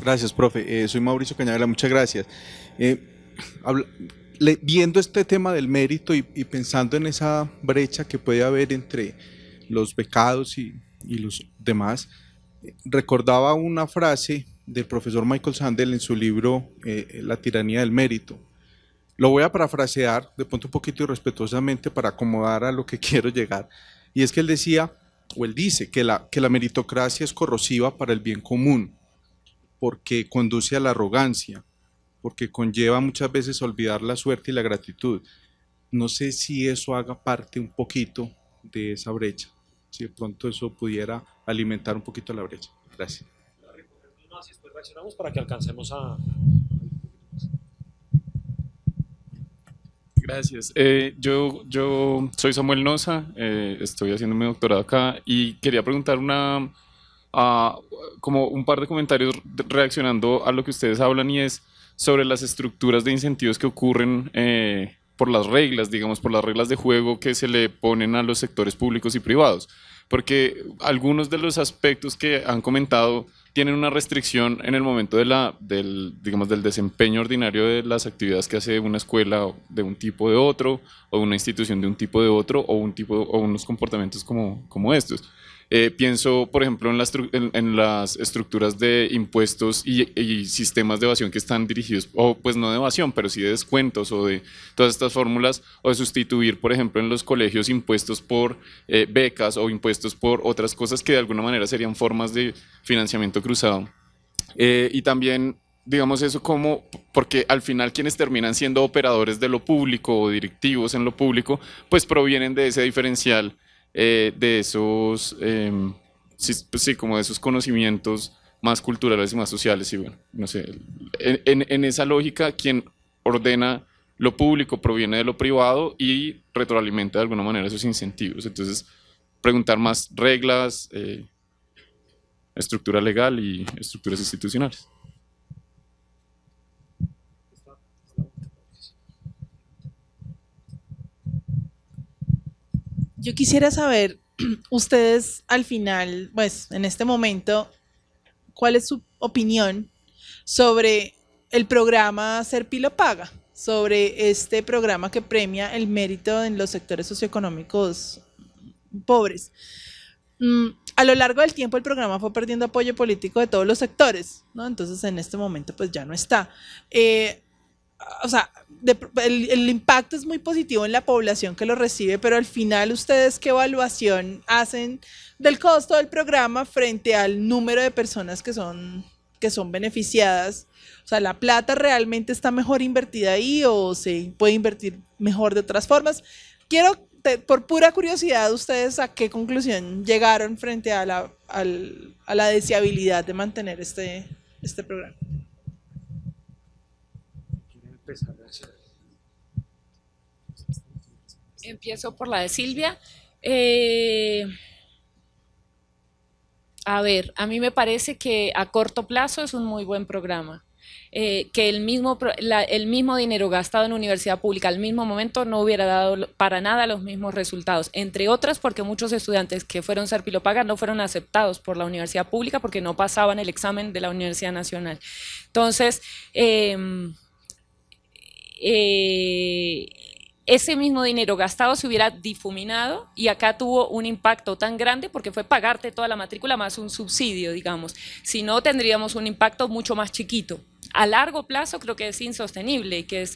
Gracias, profe. Eh, soy Mauricio Cañavera, muchas gracias. Eh, le, viendo este tema del mérito y, pensando en esa brecha que puede haber entre los becados y, los demás, recordaba una frase del profesor Michael Sandel en su libro eh, La tiranía del mérito. Lo voy a parafrasear de pronto un poquito irrespetuosamente para acomodar a lo que quiero llegar. Y es que él decía, o él dice que la, meritocracia es corrosiva para el bien común, porque conduce a la arrogancia, porque conlleva muchas veces olvidar la suerte y la gratitud. No sé si eso haga parte un poquito de esa brecha, si de pronto eso pudiera alimentar un poquito la brecha. Gracias. para que alcancemos a, Gracias. Eh, yo, yo soy Samuel Noza, eh, estoy haciendo mi doctorado acá y quería preguntar una, ah, como un par de comentarios reaccionando a lo que ustedes hablan y es sobre las estructuras de incentivos que ocurren eh, por las reglas, digamos, por las reglas de juego que se le ponen a los sectores públicos y privados. Porque algunos de los aspectos que han comentado tienen una restricción en el momento de la, del, desempeño ordinario de las actividades que hace una escuela de un tipo de otro, o una institución de un tipo de otro, o, un tipo, o unos comportamientos como estos. Eh, pienso, por ejemplo, en las, estructuras de impuestos y, sistemas de evasión que están dirigidos, o pues no de evasión, pero sí de descuentos o de todas estas fórmulas, o de sustituir, por ejemplo, en los colegios impuestos por eh, becas o impuestos por otras cosas que de alguna manera serían formas de financiamiento cruzado. Eh, y también digamos eso como, porque al final quienes terminan siendo operadores de lo público o directivos en lo público, pues provienen de ese diferencial eh, de esos, em, pues sí, como de esos conocimientos más culturales y más sociales. Y bueno, no sé, en, esa lógica, quien ordena lo público proviene de lo privado y retroalimenta de alguna manera esos incentivos. Entonces, preguntar más reglas, eh, estructura legal y estructuras institucionales. Yo quisiera saber, ustedes al final, pues en este momento, ¿cuál es su opinión sobre el programa Ser Pilo Paga? Sobre este programa que premia el mérito en los sectores socioeconómicos pobres. Mm, a lo largo del tiempo el programa fue perdiendo apoyo político de todos los sectores, ¿no? Entonces en este momento pues ya no está. Eh, o sea, el, impacto es muy positivo en la población que lo recibe, pero al final ustedes qué evaluación hacen del costo del programa frente al número de personas que son, que son beneficiadas. O sea, ¿la plata realmente está mejor invertida ahí o se puede invertir mejor de otras formas? Quiero, por pura curiosidad, ustedes a qué conclusión llegaron frente a la, a la deseabilidad de mantener este, este programa. Empiezo por la de Silvia. Eh, a ver, a mí me parece que a corto plazo es un muy buen programa. Eh, que el mismo, el mismo dinero gastado en universidad pública al mismo momento no hubiera dado para nada los mismos resultados, entre otras porque muchos estudiantes que fueron ser pilopagas no fueron aceptados por la universidad pública porque no pasaban el examen de la Universidad Nacional. Entonces, eh, eh, ese mismo dinero gastado se hubiera difuminado y acá tuvo un impacto tan grande porque fue pagarte toda la matrícula más un subsidio, digamos. Si no, tendríamos un impacto mucho más chiquito. A largo plazo creo que es insostenible y que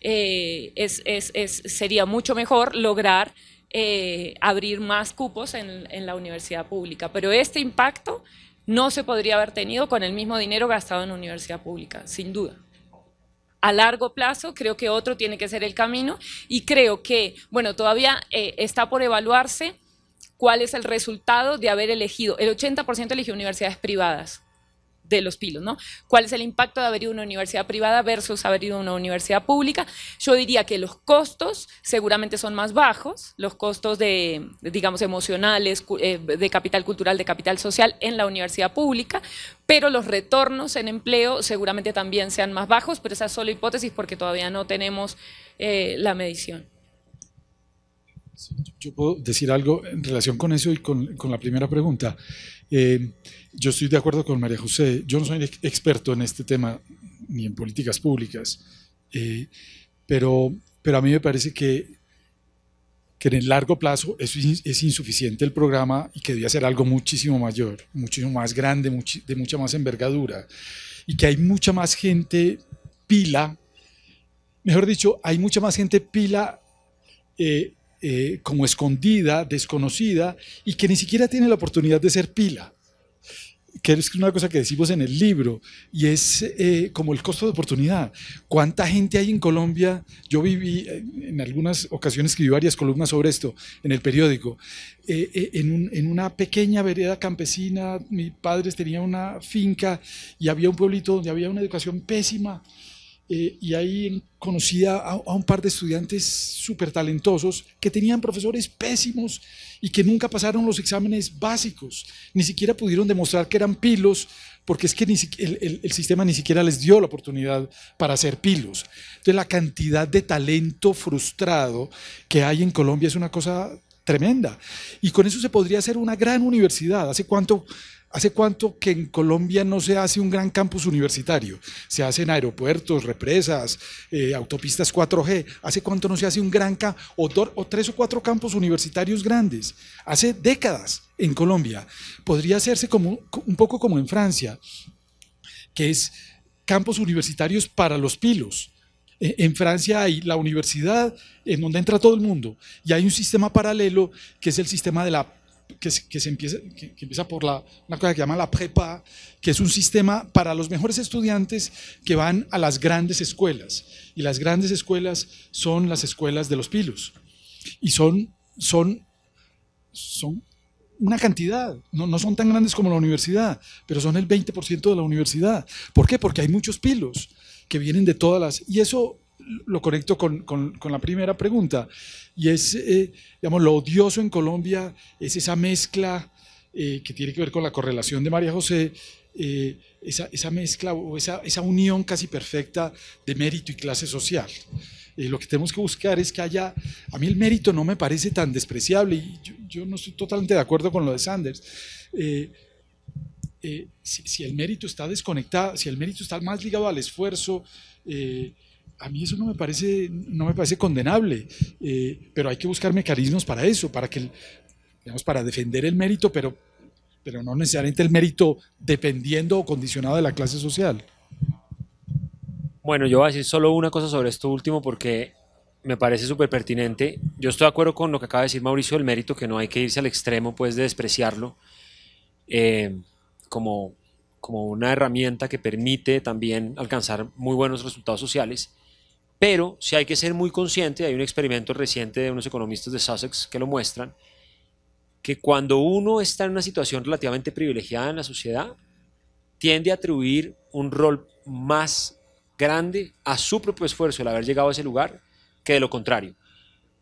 eh, es, es, es, sería mucho mejor lograr eh, abrir más cupos en, la universidad pública. Pero este impacto no se podría haber tenido con el mismo dinero gastado en la universidad pública, sin duda a largo plazo, creo que otro tiene que ser el camino y creo que, bueno, todavía eh, está por evaluarse cuál es el resultado de haber elegido, el 80% eligió universidades privadas de los pilos, ¿no? ¿Cuál es el impacto de haber ido a una universidad privada versus haber ido a una universidad pública? Yo diría que los costos seguramente son más bajos, los costos de, digamos, emocionales, eh, de capital cultural, de capital social en la universidad pública, pero los retornos en empleo seguramente también sean más bajos, pero esa es solo hipótesis porque todavía no tenemos eh, la medición yo puedo decir algo en relación con eso y con, con la primera pregunta. Eh, yo estoy de acuerdo con María José. Yo no soy experto en este tema ni en políticas públicas, eh, pero, pero a mí me parece que, que en el largo plazo es, es insuficiente el programa y que debía ser algo muchísimo mayor, muchísimo más grande, de mucha más envergadura y que hay mucha más gente pila, mejor dicho, hay mucha más gente pila eh, eh, como escondida, desconocida, y que ni siquiera tiene la oportunidad de ser pila, que es una cosa que decimos en el libro, y es eh, como el costo de oportunidad. ¿Cuánta gente hay en Colombia? Yo viví, eh, en algunas ocasiones escribí varias columnas sobre esto en el periódico, en, en una pequeña vereda campesina, mis padres tenían una finca y había un pueblito donde había una educación pésima eh, y ahí conocí a, un par de estudiantes súper talentosos que tenían profesores pésimos y que nunca pasaron los exámenes básicos, ni siquiera pudieron demostrar que eran pilos, porque es que ni, el, sistema ni siquiera les dio la oportunidad para hacer pilos. Entonces la cantidad de talento frustrado que hay en Colombia es una cosa tremenda. Y con eso se podría hacer una gran universidad. ¿Hace cuánto ¿Hace cuánto que en Colombia no se hace un gran campus universitario? Se hacen aeropuertos, represas, eh, autopistas 4G. ¿Hace cuánto no se hace un gran campus? O, o tres o cuatro campus universitarios grandes. Hace décadas en Colombia. Podría hacerse como, un poco como en Francia, que es campus universitarios para los pilos. E-, en Francia hay la universidad en donde entra todo el mundo y hay un sistema paralelo que es el sistema de la que, se empieza, que, empieza por la, una cosa que llama la prepa, que es un sistema para los mejores estudiantes que van a las grandes escuelas. Y las grandes escuelas son las escuelas de los pilos. Y son, son, son una cantidad, no, no son tan grandes como la universidad, pero son el 20% de la universidad. ¿Por qué? Porque hay muchos pilos que vienen de todas las... Y eso lo conecto con, la primera pregunta, y es, eh, digamos, lo odioso en Colombia es esa mezcla eh, que tiene que ver con la correlación de María José, eh, esa, mezcla o esa, unión casi perfecta de mérito y clase social. lo que tenemos que buscar es que haya, a mí el mérito no me parece tan despreciable, y yo, no estoy totalmente de acuerdo con lo de Sanders. Si, el mérito está desconectado, si el mérito está más ligado al esfuerzo, a mí eso no me parece, no me parece condenable, eh, pero hay que buscar mecanismos para eso, para que, digamos, para defender el mérito, pero, pero no necesariamente el mérito dependiendo o condicionado de la clase social. Bueno, yo voy a decir solo una cosa sobre esto último porque me parece súper pertinente. Yo estoy de acuerdo con lo que acaba de decir Mauricio del mérito, que no hay que irse al extremo pues de despreciarlo eh, como, como una herramienta que permite también alcanzar muy buenos resultados sociales. Pero si hay que ser muy consciente, hay un experimento reciente de unos economistas de Sussex que lo muestran, que cuando uno está en una situación relativamente privilegiada en la sociedad, tiende a atribuir un rol más grande a su propio esfuerzo el haber llegado a ese lugar que de lo contrario.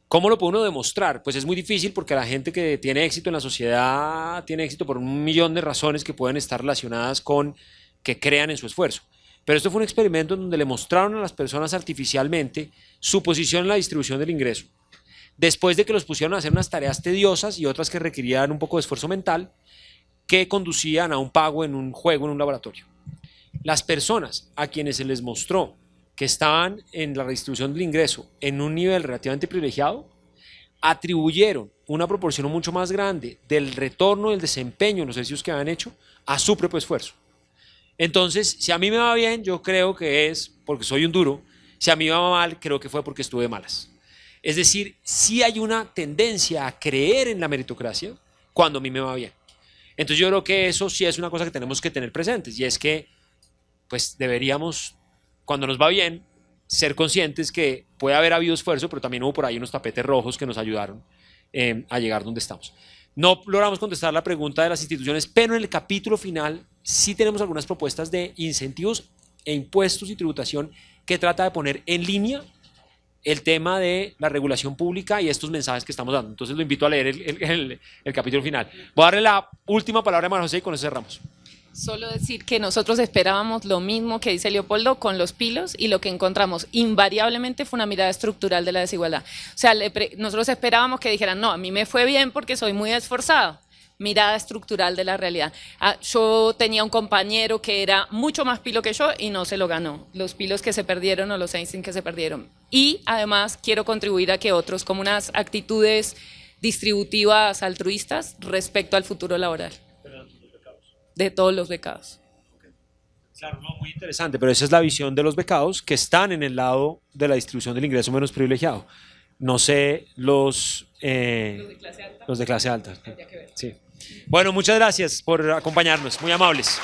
¿Cómo lo puede uno demostrar? Pues es muy difícil porque la gente que tiene éxito en la sociedad tiene éxito por un millón de razones que pueden estar relacionadas con que crean en su esfuerzo. Pero esto fue un experimento en donde le mostraron a las personas artificialmente su posición en la distribución del ingreso. Después de que los pusieron a hacer unas tareas tediosas y otras que requerían un poco de esfuerzo mental, que conducían a un pago en un juego, en un laboratorio. Las personas a quienes se les mostró que estaban en la distribución del ingreso en un nivel relativamente privilegiado, atribuyeron una proporción mucho más grande del retorno del desempeño en los ejercicios que habían hecho a su propio esfuerzo. Entonces, si a mí me va bien, yo creo que es porque soy un duro. Si a mí me va mal, creo que fue porque estuve malas. Es decir, sí hay una tendencia a creer en la meritocracia cuando a mí me va bien. Entonces yo creo que eso sí es una cosa que tenemos que tener presentes y es que pues deberíamos, cuando nos va bien, ser conscientes que puede haber habido esfuerzo, pero también hubo por ahí unos tapetes rojos que nos ayudaron eh, a llegar donde estamos. No logramos contestar la pregunta de las instituciones, pero en el capítulo final sí tenemos algunas propuestas de incentivos e impuestos y tributación que trata de poner en línea el tema de la regulación pública y estos mensajes que estamos dando. Entonces lo invito a leer el, capítulo final. Voy a darle la última palabra a Mar José y con eso cerramos. Solo decir que nosotros esperábamos lo mismo que dice Leopoldo con los pilos y lo que encontramos invariablemente fue una mirada estructural de la desigualdad. O sea, nosotros esperábamos que dijeran, no, a mí me fue bien porque soy muy esforzado mirada estructural de la realidad. Ah, yo tenía un compañero que era mucho más pilo que yo y no se lo ganó. Los pilos que se perdieron o los Einstein que se perdieron. Y además quiero contribuir a que otros, como unas actitudes distributivas altruistas respecto al futuro laboral de todos los becados. Claro, muy interesante, pero esa es la visión de los becados que están en el lado de la distribución del ingreso menos privilegiado. No sé los, eh, los de clase alta. Los de clase alta. Bueno, muchas gracias por acompañarnos, muy amables.